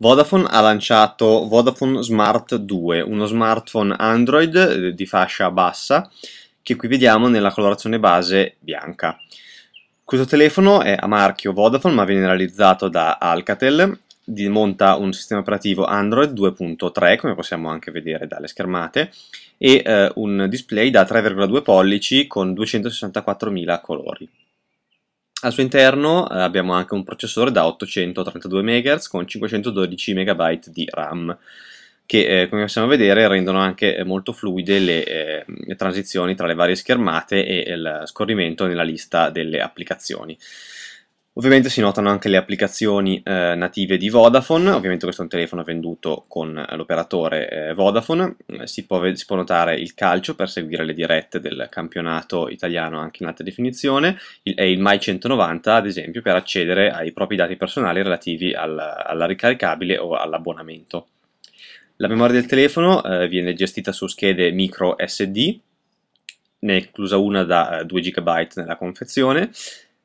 Vodafone ha lanciato Vodafone Smart 2, uno smartphone Android eh, di fascia bassa che qui vediamo nella colorazione base bianca. Questo telefono è a marchio Vodafone ma viene realizzato da Alcatel, monta un sistema operativo Android 2.3 come possiamo anche vedere dalle schermate e eh, un display da 3,2 pollici con 264.000 colori. Al suo interno eh, abbiamo anche un processore da 832 MHz con 512 MB di RAM che eh, come possiamo vedere rendono anche eh, molto fluide le, eh, le transizioni tra le varie schermate e eh, il scorrimento nella lista delle applicazioni. Ovviamente si notano anche le applicazioni eh, native di Vodafone, ovviamente questo è un telefono venduto con eh, l'operatore eh, Vodafone, eh, si può, si può, notare il calcio per seguire le dirette del campionato italiano anche in alta definizione il, e il My 190 ad esempio per accedere ai propri dati personali relativi al, alla ricaricabile o all'abbonamento. La memoria del telefono eh, viene gestita su schede micro SD, ne è inclusa una da 2 eh, GB nella confezione,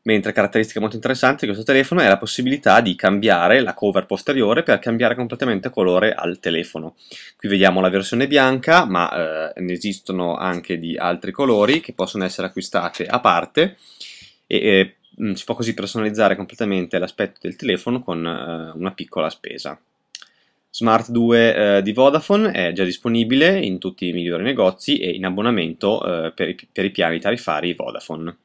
Mentre caratteristica molto interessante di questo telefono è la possibilità di cambiare la cover posteriore per cambiare completamente colore al telefono. Qui vediamo la versione bianca, ma eh, ne esistono anche di altri colori che possono essere acquistate a parte e eh, si può così personalizzare completamente l'aspetto del telefono con eh, una piccola spesa. Smart 2 eh, di Vodafone è già disponibile in tutti i migliori negozi e in abbonamento eh, per, i, per, i, piani tarifari Vodafone.